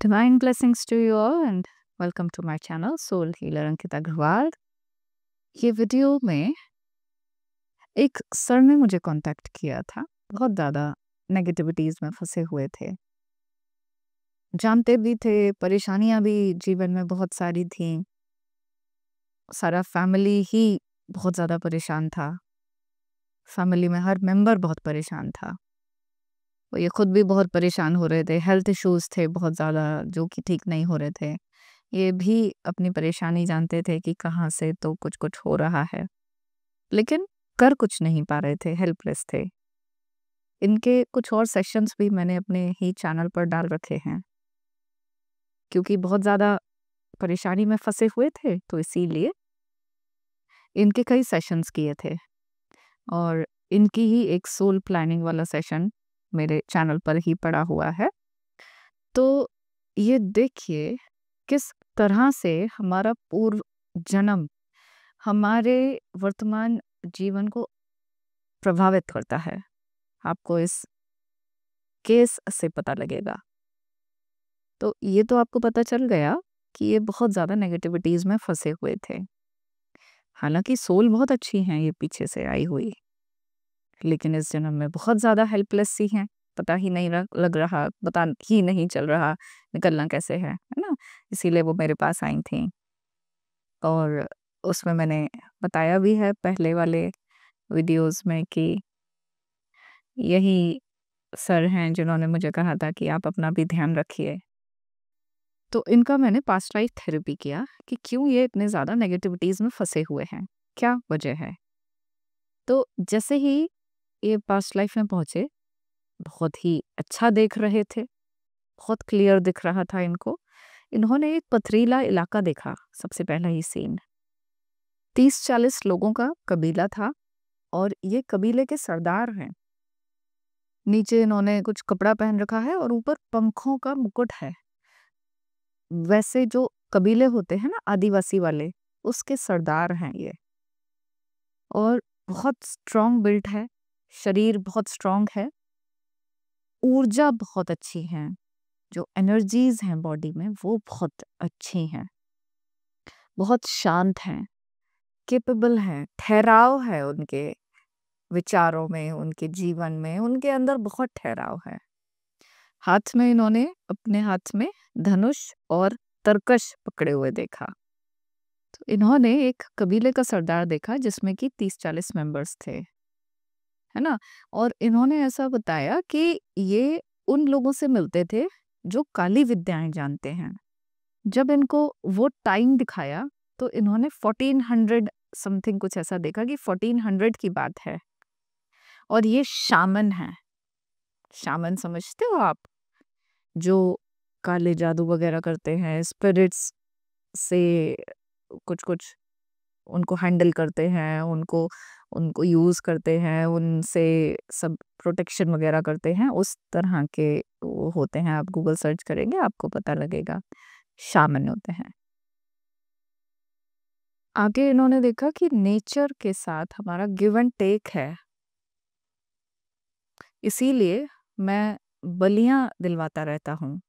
Divine blessings to you all and welcome to my channel Soul Healer Ankita Agarwal ये video में एक sir ने मुझे कांटेक्ट किया था बहुत ज़्यादा नेगेटिविटीज़ में फंसे हुए थे जानते भी थे परेशानियाँ भी जीवन में बहुत सारी थी सारा फैमिली ही बहुत ज़्यादा परेशान था फैमिली में हर मेंबर बहुत परेशान था और ये खुद भी बहुत परेशान हो रहे थे हेल्थ इश्यूज थे बहुत ज़्यादा जो कि ठीक नहीं हो रहे थे ये भी अपनी परेशानी जानते थे कि कहाँ से तो कुछ कुछ हो रहा है लेकिन कर कुछ नहीं पा रहे थे हेल्पलेस थे इनके कुछ और सेशंस भी मैंने अपने ही चैनल पर डाल रखे हैं क्योंकि बहुत ज़्यादा परेशानी में फंसे हुए थे तो इसीलिए इनके कई सेशंस किए थे और इनकी ही एक सोल प्लानिंग वाला सेशन मेरे चैनल पर ही पड़ा हुआ है तो ये देखिए किस तरह से हमारा पूर्व जन्म हमारे वर्तमान जीवन को प्रभावित करता है आपको इस केस से पता लगेगा तो ये तो आपको पता चल गया कि ये बहुत ज़्यादा नेगेटिविटीज़ में फंसे हुए थे हालांकि सोल बहुत अच्छी हैं ये पीछे से आई हुई लेकिन इस जन्म में बहुत ज़्यादा हेल्पलेस सी हैं पता ही नहीं लग रहा पता ही नहीं चल रहा निकलना कैसे है है ना इसीलिए वो मेरे पास आई थी और उसमें मैंने बताया भी है पहले वाले वीडियोस में कि यही सर हैं जिन्होंने मुझे कहा था कि आप अपना भी ध्यान रखिए तो इनका मैंने पास्ट लाइफ थेरेपी किया कि क्यों ये इतने ज़्यादा नेगेटिविटीज़ में फंसे हुए हैं क्या वजह है तो जैसे ही ये पास्ट लाइफ में पहुँचे बहुत ही अच्छा देख रहे थे बहुत क्लियर दिख रहा था इनको इन्होंने एक पथरीला इलाका देखा सबसे पहला ही सीन तीस चालीस लोगों का कबीला था और ये कबीले के सरदार हैं नीचे इन्होंने कुछ कपड़ा पहन रखा है और ऊपर पंखों का मुकुट है वैसे जो कबीले होते हैं ना आदिवासी वाले उसके सरदार हैं ये और बहुत स्ट्रांग बिल्ट है शरीर बहुत स्ट्रांग है ऊर्जा बहुत अच्छी है जो एनर्जीज हैं बॉडी में वो बहुत अच्छी हैं बहुत शांत हैं केपेबल हैं ठहराव है उनके विचारों में उनके जीवन में उनके अंदर बहुत ठहराव है हाथ में इन्होंने अपने हाथ में धनुष और तरकश पकड़े हुए देखा तो इन्होंने एक कबीले का सरदार देखा जिसमें कि तीस चालीस मेंबर्स थे है ना और इन्होंने ऐसा बताया कि ये उन लोगों से मिलते थे जो काली विद्याएं जानते हैं जब इनको वो टाइम दिखाया तो इन्होंने 1400 समथिंग कुछ ऐसा देखा कि 1400 की बात है और ये शामन है शामन समझते हो आप जो काले जादू वगैरह करते हैं स्पिरिट्स से कुछ कुछ उनको हैंडल करते हैं उनको उनको यूज़ करते हैं उनसे सब प्रोटेक्शन वगैरह करते हैं उस तरह के वो होते हैं आप गूगल सर्च करेंगे आपको पता लगेगा शामन होते हैं आगे इन्होंने देखा कि नेचर के साथ हमारा गिव एंड टेक है इसीलिए मैं बलियां दिलवाता रहता हूँ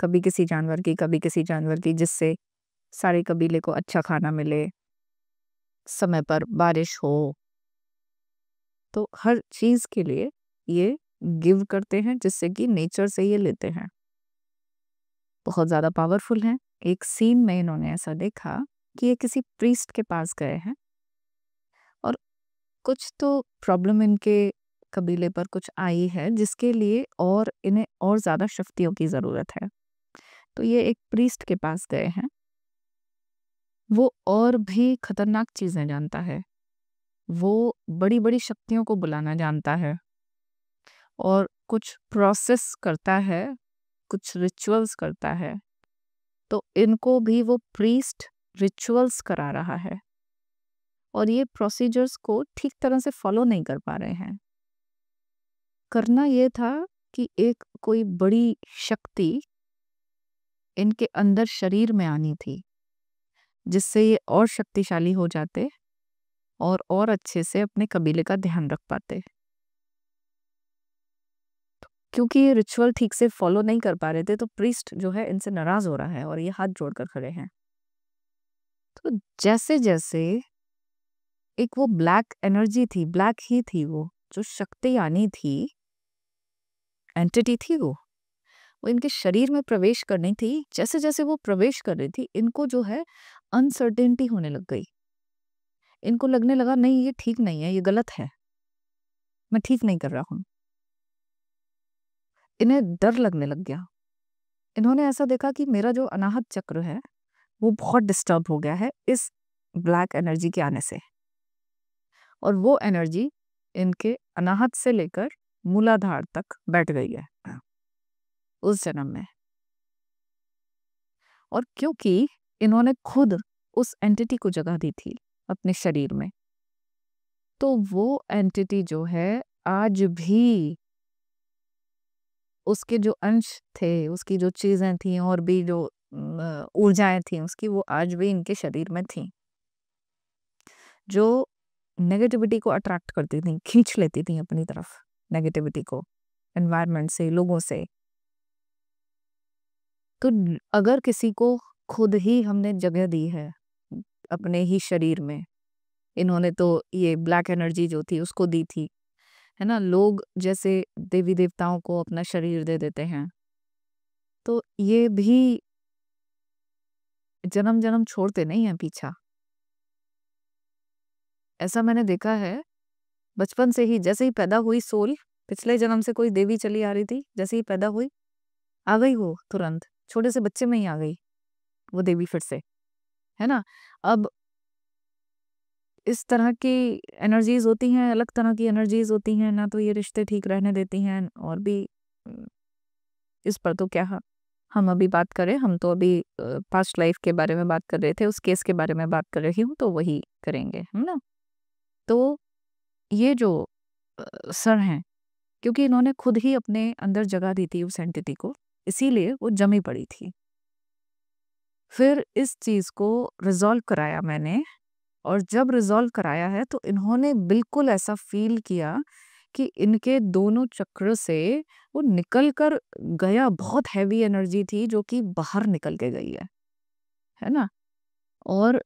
कभी किसी जानवर की कभी किसी जानवर की जिससे सारे कबीले को अच्छा खाना मिले समय पर बारिश हो तो हर चीज के लिए ये गिव करते हैं जिससे कि नेचर से ये लेते हैं बहुत ज़्यादा पावरफुल हैं एक सीन में इन्होंने ऐसा देखा कि ये किसी प्रीस्ट के पास गए हैं और कुछ तो प्रॉब्लम इनके कबीले पर कुछ आई है जिसके लिए और इन्हें और ज़्यादा शक्तियों की ज़रूरत है तो ये एक प्रीस्ट के पास गए हैं वो और भी खतरनाक चीज़ें जानता है वो बड़ी बड़ी शक्तियों को बुलाना जानता है और कुछ प्रोसेस करता है कुछ रिचुअल्स करता है तो इनको भी वो प्रीस्ट रिचुअल्स करा रहा है और ये प्रोसीजर्स को ठीक तरह से फॉलो नहीं कर पा रहे हैं करना ये था कि एक कोई बड़ी शक्ति इनके अंदर शरीर में आनी थी जिससे ये और शक्तिशाली हो जाते और और अच्छे से अपने कबीले का ध्यान रख पाते क्योंकि ये रिचुअल ठीक से फॉलो नहीं कर पा रहे थे तो प्रिस्ट जो है इनसे नाराज हो रहा है और ये हाथ जोड़कर खड़े हैं तो जैसे जैसे एक वो ब्लैक एनर्जी थी ब्लैक ही थी वो जो शक्ति यानी थी एंटिटी थी वो वो इनके शरीर में प्रवेश करनी थी जैसे जैसे वो प्रवेश कर रही थी इनको जो है अनसर्टेनिटी होने लग गई इनको लगने लगा नहीं ये ठीक नहीं है ये गलत है मैं ठीक नहीं कर रहा हूं इन्हें डर लगने लग गया इन्होंने ऐसा देखा कि मेरा जो अनाहत चक्र है वो बहुत डिस्टर्ब हो गया है इस ब्लैक एनर्जी के आने से और वो एनर्जी इनके अनाहत से लेकर मूलाधार तक बैठ गई है उस जन्म में और क्योंकि इन्होंने खुद उस एंटिटी को जगह दी थी अपने शरीर में तो वो एंटिटी जो है आज भी उसके जो अंश थे उसकी जो चीज़ें थी और भी जो ऊर्जाएं थी उसकी वो आज भी इनके शरीर में थी जो नेगेटिविटी को अट्रैक्ट करती थी खींच लेती थी अपनी तरफ नेगेटिविटी को एनवायरनमेंट से लोगों से तो अगर किसी को खुद ही हमने जगह दी है अपने ही शरीर में इन्होंने तो ये ब्लैक एनर्जी जो थी उसको दी थी है ना लोग जैसे देवी देवताओं को अपना शरीर दे देते हैं तो ये भी जन्म जन्म छोड़ते नहीं है पीछा ऐसा मैंने देखा है बचपन से ही जैसे ही पैदा हुई सोल पिछले जन्म से कोई देवी चली आ रही थी जैसे ही पैदा हुई आ गई वो तुरंत छोटे से बच्चे में ही आ गई वो देवी फिर से है ना अब इस तरह की एनर्जीज होती हैं अलग तरह की एनर्जीज होती हैं ना तो ये रिश्ते ठीक रहने देती हैं और भी इस पर तो क्या हम अभी बात करें हम तो अभी पास्ट लाइफ के बारे में बात कर रहे थे उस केस के बारे में बात कर रही हूँ तो वही करेंगे है ना तो ये जो सर हैं क्योंकि इन्होंने खुद ही अपने अंदर जगह दी थी उस एंटिटी को इसीलिए वो जमी पड़ी थी फिर इस चीज़ को रिज़ॉल्व कराया मैंने और जब रिज़ॉल्व कराया है तो इन्होंने बिल्कुल ऐसा फील किया कि इनके दोनों चक्र से वो निकल कर गया बहुत हैवी एनर्जी थी जो कि बाहर निकल के गई है है ना और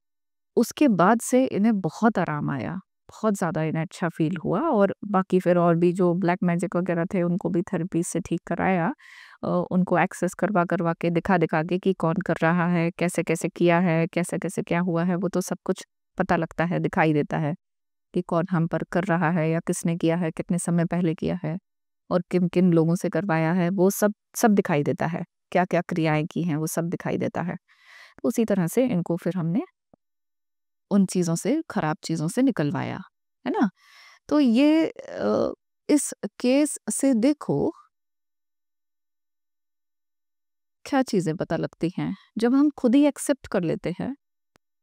उसके बाद से इन्हें बहुत आराम आया बहुत ज़्यादा इन्हें अच्छा फील हुआ और बाकी फिर और भी जो ब्लैक मैजिक वगैरह थे उनको भी थेरेपी से ठीक कराया उनको एक्सेस करवा करवा के दिखा दिखा के कि कौन कर रहा है कैसे कैसे किया है कैसे कैसे क्या हुआ है वो तो सब कुछ पता लगता है दिखाई देता है कि कौन हम पर कर रहा है या किसने किया है कितने समय पहले किया है और किन किन लोगों से करवाया है वो सब सब दिखाई देता है क्या क्या क्रियाएं की हैं वो सब दिखाई देता है उसी तरह से इनको फिर हमने उन चीज़ों से ख़राब चीज़ों से निकलवाया है ना तो ये इस केस से देखो क्या चीज़ें पता लगती हैं जब हम खुद ही एक्सेप्ट कर लेते हैं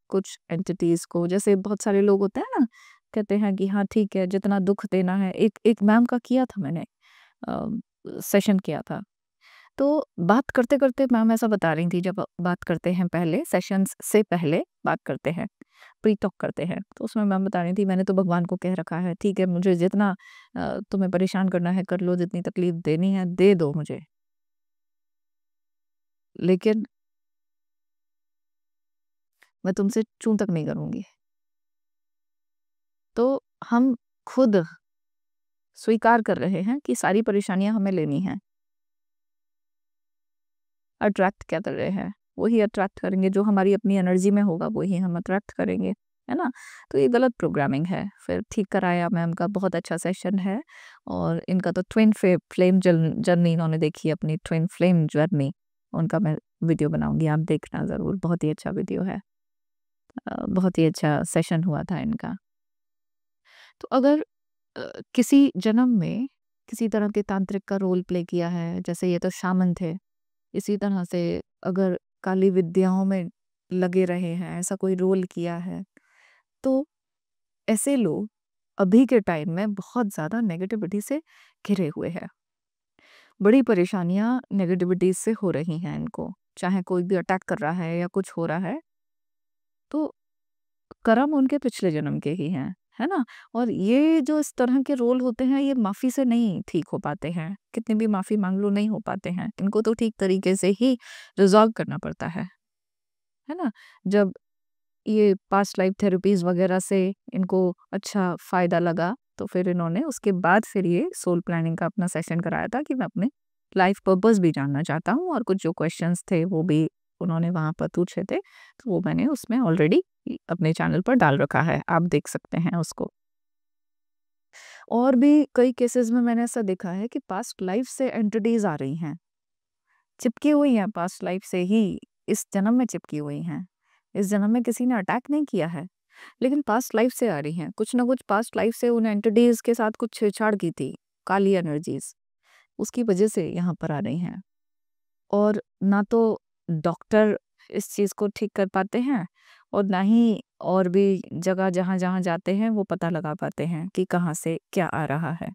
कुछ एंटिटीज़ को जैसे बहुत सारे लोग होते हैं ना कहते हैं कि हाँ ठीक है जितना दुख देना है एक एक मैम का किया था मैंने सेशन किया था तो बात करते करते मैम ऐसा बता रही थी जब बात करते हैं पहले सेशंस से पहले बात करते हैं प्री टॉक करते हैं तो उसमें मैम बता रही थी मैंने तो भगवान को कह रखा है ठीक है मुझे जितना तुम्हें परेशान करना है कर लो जितनी तकलीफ देनी है दे दो मुझे लेकिन मैं तुमसे चू तक नहीं करूंगी तो हम खुद स्वीकार कर रहे हैं कि सारी परेशानियां हमें लेनी हैं अट्रैक्ट क्या कर रहे हैं वही अट्रैक्ट करेंगे जो हमारी अपनी एनर्जी में होगा वही हम अट्रैक्ट करेंगे है ना तो ये गलत प्रोग्रामिंग है फिर ठीक कराया मैम का बहुत अच्छा सेशन है और इनका तो ट्विन फ्लेम जर्नी इन्होंने देखी अपनी ट्विन फ्लेम जर्नी उनका मैं वीडियो बनाऊंगी आप देखना ज़रूर बहुत ही अच्छा वीडियो है बहुत ही अच्छा सेशन हुआ था इनका तो अगर किसी जन्म में किसी तरह के तांत्रिक का रोल प्ले किया है जैसे ये तो शामन थे इसी तरह से अगर काली विद्याओं में लगे रहे हैं ऐसा कोई रोल किया है तो ऐसे लोग अभी के टाइम में बहुत ज़्यादा नेगेटिविटी से घिरे हुए हैं बड़ी परेशानियां नेगेटिविटीज से हो रही हैं इनको चाहे कोई भी अटैक कर रहा है या कुछ हो रहा है तो कर्म उनके पिछले जन्म के ही हैं है ना और ये जो इस तरह के रोल होते हैं ये माफ़ी से नहीं ठीक हो पाते हैं कितनी भी माफ़ी मांग लो नहीं हो पाते हैं इनको तो ठीक तरीके से ही रिजॉल्व करना पड़ता है है ना जब ये पास्ट लाइफ थेरेपीज वगैरह से इनको अच्छा फ़ायदा लगा तो फिर इन्होंने उसके बाद फिर ये सोल प्लानिंग का अपना सेशन कराया था कि मैं अपने लाइफ पर्पस भी जानना चाहता हूँ और कुछ जो क्वेश्चन थे वो भी उन्होंने वहाँ पर पूछे थे तो वो मैंने उसमें ऑलरेडी अपने चैनल पर डाल रखा है आप देख सकते हैं उसको और भी कई केसेस में मैंने ऐसा देखा है कि पास्ट लाइफ से एंटिटीज आ रही हैं चिपकी हुई हैं पास्ट लाइफ से ही इस जन्म में चिपकी हुई हैं इस जन्म में किसी ने अटैक नहीं किया है लेकिन पास्ट लाइफ से आ रही हैं कुछ ना कुछ पास्ट लाइफ से उन एंटिटीज के साथ कुछ छेड़छाड़ की थी काली एनर्जीज उसकी वजह से यहाँ पर आ रही हैं और ना तो डॉक्टर इस चीज़ को ठीक कर पाते हैं और ना ही और भी जगह जहाँ जहाँ जाते हैं वो पता लगा पाते हैं कि कहाँ से क्या आ रहा है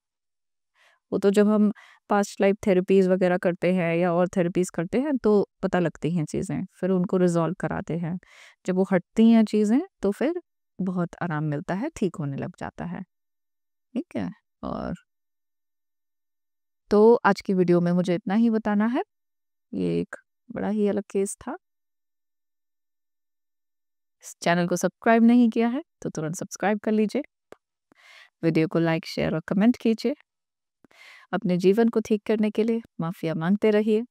वो तो जब हम पास्ट लाइफ थेरेपीज़ वगैरह करते हैं या और थेरेपीज़ करते हैं तो पता लगती हैं चीज़ें फिर उनको रिजॉल्व कराते हैं जब वो हटती हैं चीज़ें तो फिर बहुत आराम मिलता है ठीक होने लग जाता है ठीक है और तो आज की वीडियो में मुझे इतना ही बताना है ये एक बड़ा ही अलग केस था इस चैनल को सब्सक्राइब नहीं किया है तो तुरंत सब्सक्राइब कर लीजिए वीडियो को लाइक शेयर और कमेंट कीजिए अपने जीवन को ठीक करने के लिए माफ़िया मांगते रहिए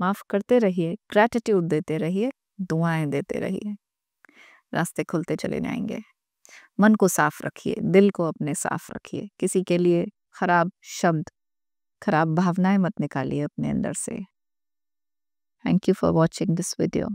माफ़ करते रहिए ग्रेटिट्यूड देते रहिए दुआएं देते रहिए रास्ते खुलते चले जाएंगे मन को साफ रखिए दिल को अपने साफ रखिए किसी के लिए खराब शब्द खराब भावनाएं मत निकालिए अपने अंदर से thank you for watching this video